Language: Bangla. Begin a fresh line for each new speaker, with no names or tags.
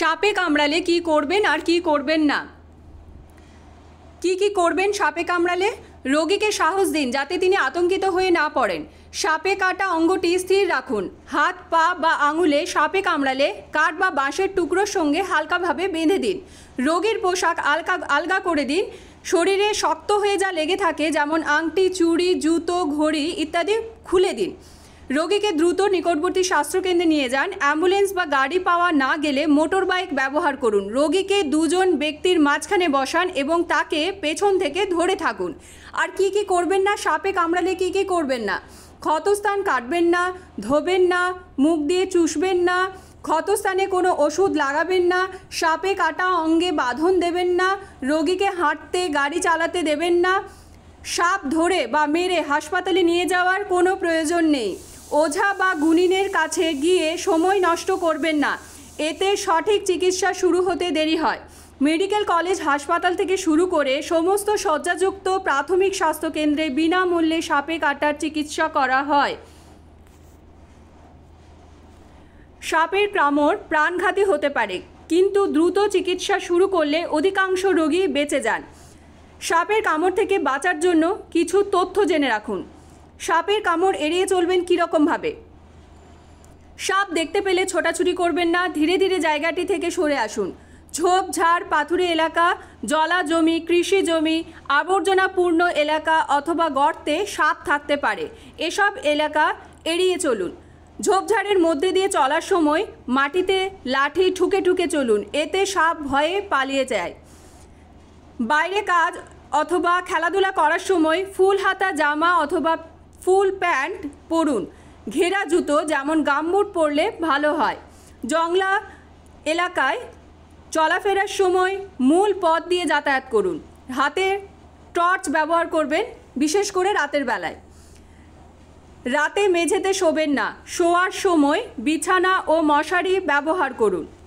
সাপে কামড়ালে কি করবেন আর কি করবেন না কি কি করবেন সাপে কামড়ালে রোগীকে সাহস দিন যাতে তিনি আতঙ্কিত হয়ে না পড়েন সাপে কাটা অঙ্গটি স্থির রাখুন হাত পা বা আঙুলে সাপে কামড়ালে কাঠ বা বাঁশের টুকরোর সঙ্গে হালকাভাবে বেঁধে দিন রোগীর পোশাক আলকা আলগা করে দিন শরীরে শক্ত হয়ে যা লেগে থাকে যেমন আংটি চুড়ি জুতো ঘড়ি ইত্যাদি খুলে দিন রোগীকে দ্রুত নিকটবর্তী স্বাস্থ্যকেন্দ্রে নিয়ে যান অ্যাম্বুলেন্স বা গাড়ি পাওয়া না গেলে মোটর বাইক ব্যবহার করুন রোগীকে দুজন ব্যক্তির মাঝখানে বসান এবং তাকে পেছন থেকে ধরে থাকুন আর কি কি করবেন না সাপে কামড়ালে কি কি করবেন না ক্ষতস্থান কাটবেন না ধোবেন না মুখ দিয়ে চুষবেন না ক্ষতস্থানে কোনো ওষুধ লাগাবেন না সাপে কাটা অঙ্গে বাঁধন দেবেন না রোগীকে হাঁটতে গাড়ি চালাতে দেবেন না সাপ ধরে বা মেরে হাসপাতালে নিয়ে যাওয়ার কোনো প্রয়োজন নেই ওঝা বা গুনিনের কাছে গিয়ে সময় নষ্ট করবেন না এতে সঠিক চিকিৎসা শুরু হতে দেরি হয় মেডিকেল কলেজ হাসপাতাল থেকে শুরু করে সমস্ত শয্যাযুক্ত প্রাথমিক স্বাস্থ্যকেন্দ্রে বিনামূল্যে সাপে কাটার চিকিৎসা করা হয় সাপের কামড় প্রাণঘাতী হতে পারে কিন্তু দ্রুত চিকিৎসা শুরু করলে অধিকাংশ রোগী বেঁচে যান সাপের কামড় থেকে বাঁচার জন্য কিছু তথ্য জেনে রাখুন সাপের কামড় এড়িয়ে চলবেন কীরকমভাবে সাপ দেখতে পেলে ছোটাছুটি করবেন না ধীরে ধীরে জায়গাটি থেকে সরে আসুন ঝোপ ঝাড় পাথুরে এলাকা জলা জমি কৃষি জমি আবর্জনাপূর্ণ এলাকা অথবা গর্তে সাপ থাকতে পারে এসব এলাকা এড়িয়ে চলুন ঝোপঝাড়ের মধ্যে দিয়ে চলার সময় মাটিতে লাঠি ঠুকে ঠুকে চলুন এতে সাপ ভয়ে পালিয়ে যায় বাইরে কাজ অথবা খেলাধুলা করার সময় ফুল হাতা জামা অথবা ফুল প্যান্ট পরুন ঘেরা জুতো যেমন গামবুট পরলে ভালো হয় জংলা এলাকায় চলাফেরার সময় মূল পথ দিয়ে যাতায়াত করুন হাতে টর্চ ব্যবহার করবেন বিশেষ করে রাতের বেলায় রাতে মেঝেতে শোবেন না শোয়ার সময় বিছানা ও মশারি ব্যবহার করুন